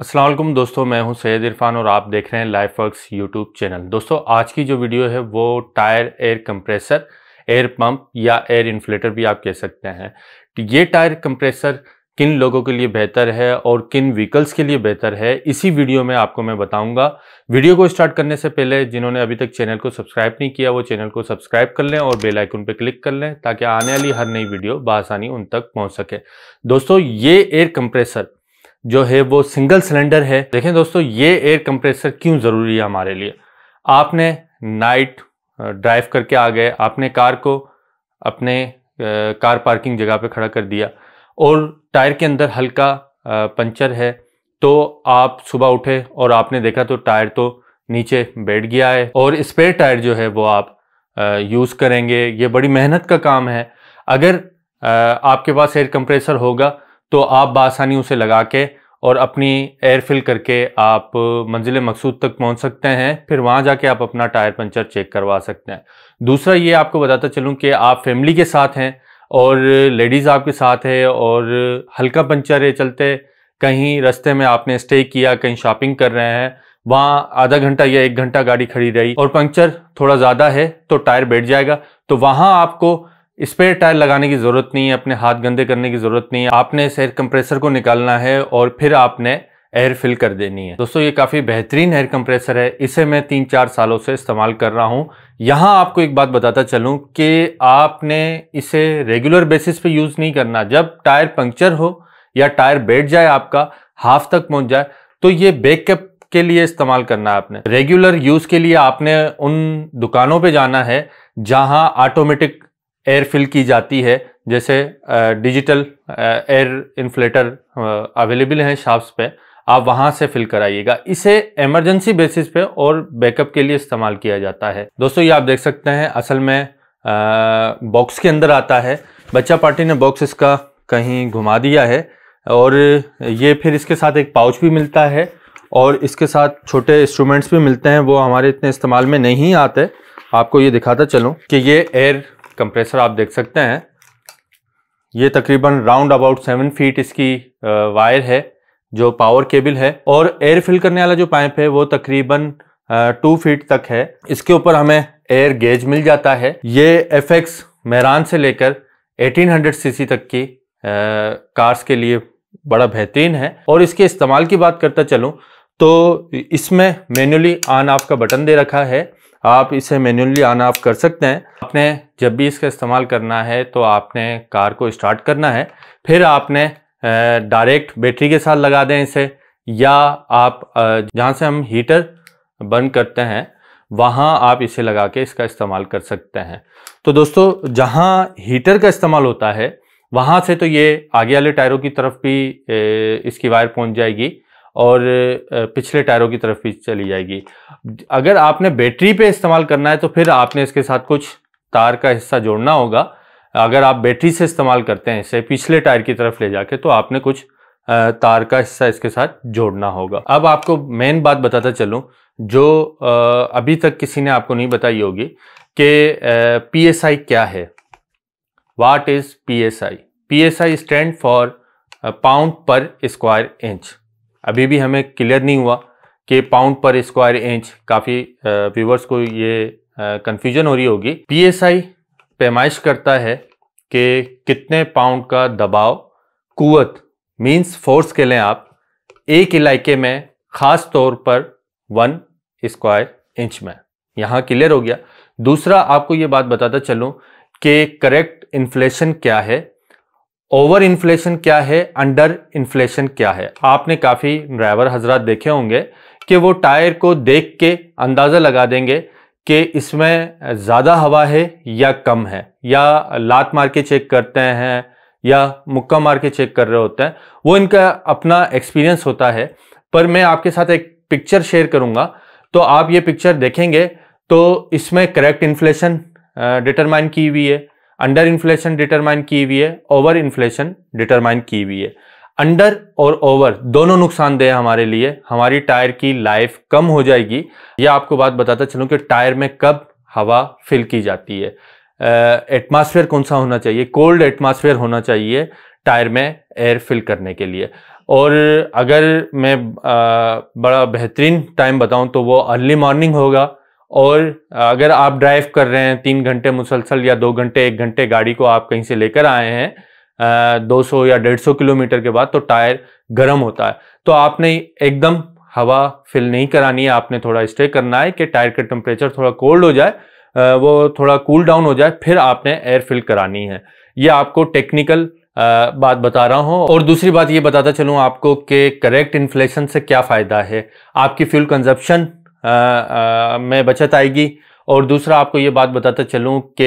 असलम दोस्तों मैं हूं सैद इरफान और आप देख रहे हैं लाइफ वर्कस यूट्यूब चैनल दोस्तों आज की जो वीडियो है वो tyre air compressor air pump या एयर इन्फ्लेटर भी आप कह सकते हैं तो ये टायर कंप्रेसर किन लोगों के लिए बेहतर है और किन व्हीकल्स के लिए बेहतर है इसी वीडियो में आपको मैं बताऊंगा वीडियो को स्टार्ट करने से पहले जिन्होंने अभी तक चैनल को सब्सक्राइब नहीं किया वो चैनल को सब्सक्राइब कर लें और बेल आइकन पर क्लिक कर लें ताकि आने वाली हर नई वीडियो बसानी उन तक पहुंच सके दोस्तों ये एयर कंप्रेसर जो है वो सिंगल सिलेंडर है देखें दोस्तों ये एयर कंप्रेसर क्यों ज़रूरी है हमारे लिए आपने नाइट ड्राइव करके आ गए आपने कार को अपने कार पार्किंग जगह पे खड़ा कर दिया और टायर के अंदर हल्का पंचर है तो आप सुबह उठे और आपने देखा तो टायर तो नीचे बैठ गया है और स्पेयर टायर जो है वो आप यूज़ करेंगे ये बड़ी मेहनत का काम है अगर आपके पास एयर कंप्रेसर होगा तो आप बासानी उसे लगा के और अपनी एयर फिल करके आप मंजिल मकसूद तक पहुंच सकते हैं फिर वहां जाके आप अपना टायर पंचर चेक करवा सकते हैं दूसरा ये आपको बताता चलूँ कि आप फैमिली के साथ हैं और लेडीज़ आपके साथ है और हल्का पंचर है चलते कहीं रास्ते में आपने स्टे किया कहीं शॉपिंग कर रहे हैं वहाँ आधा घंटा या एक घंटा गाड़ी खड़ी रही और पंक्चर थोड़ा ज़्यादा है तो टायर बैठ जाएगा तो वहाँ आपको स्पेयर टायर लगाने की ज़रूरत नहीं है अपने हाथ गंदे करने की ज़रूरत नहीं है आपने इस एयर कंप्रेसर को निकालना है और फिर आपने एयर फिल कर देनी है दोस्तों ये काफ़ी बेहतरीन एयर कंप्रेसर है इसे मैं तीन चार सालों से इस्तेमाल कर रहा हूँ यहाँ आपको एक बात बताता चलूँ कि आपने इसे रेगुलर बेसिस पे यूज़ नहीं करना जब टायर पंक्चर हो या टायर बैठ जाए आपका हाफ तक पहुँच जाए तो ये बैकअप के लिए इस्तेमाल करना है आपने रेगुलर यूज़ के लिए आपने उन दुकानों पर जाना है जहाँ ऑटोमेटिक एयर फिल की जाती है जैसे डिजिटल एयर इन्फ्लेटर अवेलेबल हैं शॉप्स पे आप वहां से फिल कराइएगा इसे इमरजेंसी बेसिस पे और बैकअप के लिए इस्तेमाल किया जाता है दोस्तों ये आप देख सकते हैं असल में बॉक्स के अंदर आता है बच्चा पार्टी ने बॉक्स इसका कहीं घुमा दिया है और ये फिर इसके साथ एक पाउच भी मिलता है और इसके साथ छोटे इंस्ट्रूमेंट्स भी मिलते हैं वो हमारे इतने इस्तेमाल में नहीं आते आपको ये दिखाता चलूँ कि ये एयर कंप्रेसर आप देख सकते हैं ये तकरीबन राउंड अबाउट सेवन फीट इसकी वायर है जो पावर केबल है और एयर फिल करने वाला जो पाइप है वो तकरीबन टू फीट तक है इसके ऊपर हमें एयर गेज मिल जाता है ये एफ एक्स मैरान से लेकर 1800 सीसी तक की आ, कार्स के लिए बड़ा बेहतरीन है और इसके इस्तेमाल की बात करता चलूँ तो इसमें मैनुअली ऑन ऑफ का बटन दे रखा है आप इसे मैन्युअली ऑन ऑफ कर सकते हैं आपने जब भी इसका इस्तेमाल करना है तो आपने कार को स्टार्ट करना है फिर आपने डायरेक्ट बैटरी के साथ लगा दें इसे या आप जहाँ से हम हीटर बंद करते हैं वहाँ आप इसे लगा के इसका इस्तेमाल कर सकते हैं तो दोस्तों जहाँ हीटर का इस्तेमाल होता है वहाँ से तो ये आगे वाले टायरों की तरफ भी इसकी वायर पहुँच जाएगी और पिछले टायरों की तरफ भी चली जाएगी अगर आपने बैटरी पे इस्तेमाल करना है तो फिर आपने इसके साथ कुछ तार का हिस्सा जोड़ना होगा अगर आप बैटरी से इस्तेमाल करते हैं इसे पिछले टायर की तरफ ले जाके तो आपने कुछ तार का हिस्सा इसके साथ जोड़ना होगा अब आपको मेन बात बताता चलूँ जो अभी तक किसी ने आपको नहीं बताई होगी कि पी क्या है what is P P S I S I stand for pound per square inch अभी भी हमें क्लियर नहीं हुआ कि पाउंड पर स्क्वायर इंच काफ़ी व्यूवर्स को ये कन्फ्यूजन हो रही होगी पीएसआई पैमाइश करता है कि कितने पाउंड का दबाव कुत मींस फोर्स के लें आप एक इलाके में ख़ास तौर पर वन स्क्वायर इंच में यहाँ क्लियर हो गया दूसरा आपको ये बात बताता चलूँ कि करेक्ट इन्फ्लेशन क्या है ओवर इन्फ्लेशन क्या है अंडर इन्फ्लेशन क्या है आपने काफ़ी ड्राइवर हजरात देखे होंगे कि वो टायर को देख के अंदाज़ा लगा देंगे कि इसमें ज़्यादा हवा है या कम है या लात मार के चेक करते हैं या मुक्का मार के चेक कर रहे होते हैं वो इनका अपना एक्सपीरियंस होता है पर मैं आपके साथ एक पिक्चर शेयर करूंगा तो आप ये पिक्चर देखेंगे तो इसमें करेक्ट इन्फ्लेशन डिटरमाइन की हुई है अंडर इन्फ्लेशन डिटरमाइन की हुई है ओवर इन्फ्लेशन डिटरमाइन की हुई है अंडर और ओवर दोनों नुकसानदेह हमारे लिए हमारी टायर की लाइफ कम हो जाएगी यह आपको बात बताता चलूँ कि टायर में कब हवा फिल की जाती है एटमॉस्फेयर कौन सा होना चाहिए कोल्ड एटमॉस्फेयर होना चाहिए टायर में एयर फिल करने के लिए और अगर मैं आ, बड़ा बेहतरीन टाइम बताऊं तो वो अर्ली मॉर्निंग होगा और अगर आप ड्राइव कर रहे हैं तीन घंटे मुसलसल या दो घंटे एक घंटे गाड़ी को आप कहीं से लेकर आए हैं दो सौ या डेढ़ सौ किलोमीटर के बाद तो टायर गर्म होता है तो आपने एकदम हवा फिल नहीं करानी है आपने थोड़ा स्टे करना है कि टायर का टेम्परेचर थोड़ा कोल्ड हो जाए वो थोड़ा कूल डाउन हो जाए फिर आपने एयर फिल करानी है ये आपको टेक्निकल बात बता रहा हूँ और दूसरी बात ये बताता चलूँ आपको कि करेक्ट इन्फ्लेशन से क्या फ़ायदा है आपकी फ्यूल कंजप्शन में बचत आएगी और दूसरा आपको ये बात बताता चलूँ कि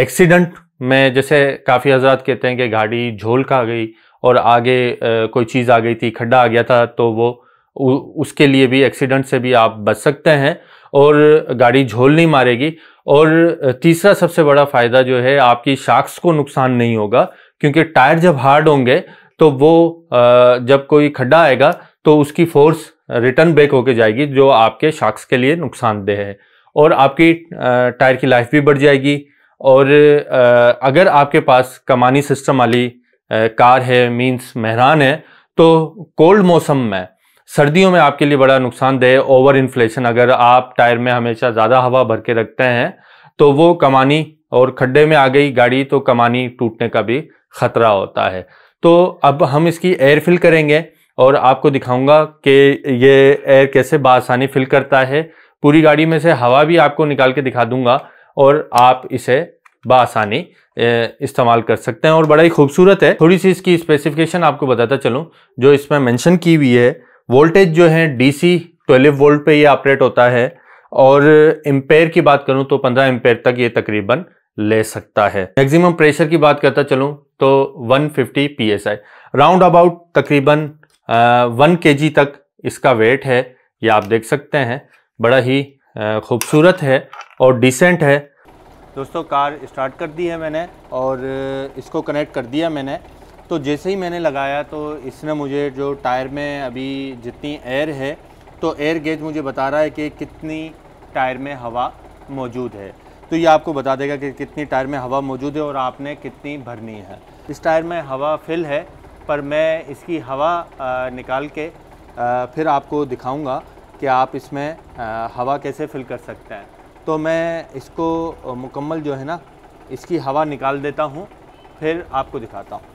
एक्सीडेंट में जैसे काफ़ी हजरात कहते हैं कि गाड़ी झोल का आ गई और आगे कोई चीज़ आ गई थी खड्डा आ गया था तो वो उसके लिए भी एक्सीडेंट से भी आप बच सकते हैं और गाड़ी झोल नहीं मारेगी और तीसरा सबसे बड़ा फ़ायदा जो है आपकी शाख्स को नुकसान नहीं होगा क्योंकि टायर जब हार्ड होंगे तो वो जब कोई खड्डा आएगा तो उसकी फोर्स रिटर्न बैक होके जाएगी जो आपके शाख्स के लिए नुकसानदेह है और आपकी टायर की लाइफ भी बढ़ जाएगी और अगर आपके पास कमानी सिस्टम वाली कार है मींस मेहरान है तो कोल्ड मौसम में सर्दियों में आपके लिए बड़ा नुकसानदेह ओवर इन्फ्लेशन अगर आप टायर में हमेशा ज़्यादा हवा भर के रखते हैं तो वो कमानी और खड्डे में आ गई गाड़ी तो कमानी टूटने का भी खतरा होता है तो अब हम इसकी एयर फिल करेंगे और आपको दिखाऊंगा कि ये एयर कैसे बासानी फिल करता है पूरी गाड़ी में से हवा भी आपको निकाल के दिखा दूंगा और आप इसे बासानी इस्तेमाल कर सकते हैं और बड़ा ही खूबसूरत है थोड़ी सी इसकी स्पेसिफिकेशन आपको बताता चलूँ जो इसमें मैंशन की हुई है वोल्टेज जो है डी 12 वोल्ट पे ये ऑपरेट होता है और एम्पेयर की बात करूँ तो 15 एम्पेयर तक ये तकरीबन ले सकता है मैक्सिमम प्रेशर की बात करता चलूँ तो 150 पीएसआई राउंड अबाउट तकरीबन वन के तक इसका वेट है ये आप देख सकते हैं बड़ा ही खूबसूरत है और डिसेंट है दोस्तों कार स्टार्ट कर दी है मैंने और इसको कनेक्ट कर दिया मैंने तो जैसे ही मैंने लगाया तो इसने मुझे जो टायर में अभी जितनी एयर है तो एयर गेज मुझे बता रहा है कि कितनी टायर में हवा मौजूद है तो ये आपको बता देगा कि कितनी टायर में हवा मौजूद है और आपने कितनी भरनी है इस टायर में हवा फिल है पर मैं इसकी हवा निकाल के फिर आपको दिखाऊंगा कि आप इसमें हवा कैसे फिल कर सकते हैं तो मैं इसको मुकम्मल जो है ना इसकी हवा निकाल देता हूँ फिर आपको दिखाता हूँ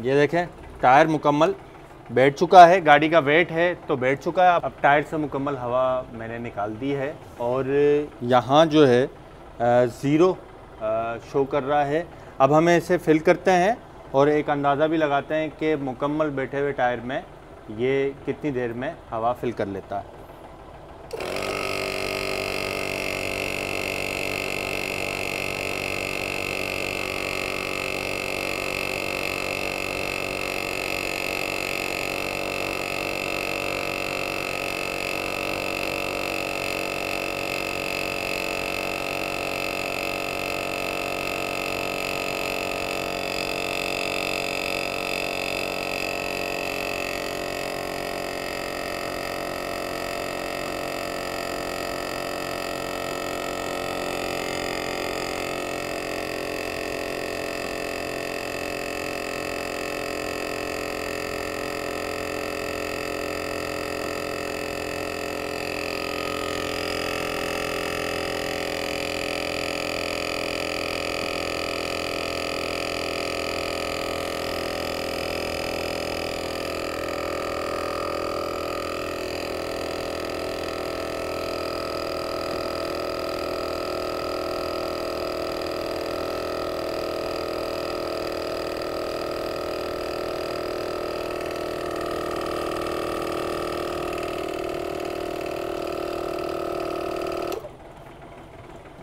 ये देखें टायर मुकम्मल बैठ चुका है गाड़ी का वेट है तो बैठ चुका है अब टायर से मुकम्मल हवा मैंने निकाल दी है और यहाँ जो है ज़ीरो शो कर रहा है अब हमें इसे फिल करते हैं और एक अंदाज़ा भी लगाते हैं कि मुकम्मल बैठे हुए टायर में ये कितनी देर में हवा फिल कर लेता है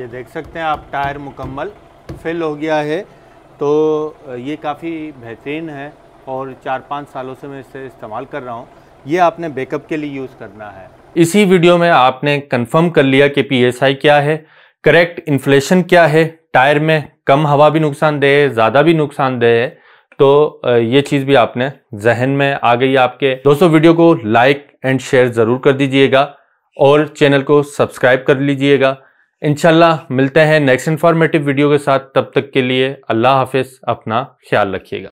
ये देख सकते हैं आप टायर मुकम्मल फिल हो गया है तो ये काफ़ी बेहतरीन है और चार पाँच सालों से मैं इसे इस्तेमाल कर रहा हूँ ये आपने बैकअप के लिए यूज़ करना है इसी वीडियो में आपने कंफर्म कर लिया कि पीएसआई क्या है करेक्ट इन्फ्लेशन क्या है टायर में कम हवा भी नुकसानदेह है ज़्यादा भी नुकसान दे है तो ये चीज़ भी आपने जहन में आ गई आपके दोस्तों वीडियो को लाइक एंड शेयर ज़रूर कर दीजिएगा और चैनल को सब्सक्राइब कर लीजिएगा इनशाला मिलते हैं नेक्स्ट इन्फॉर्मेटिव वीडियो के साथ तब तक के लिए अल्लाह हाफिज़ अपना ख्याल रखिएगा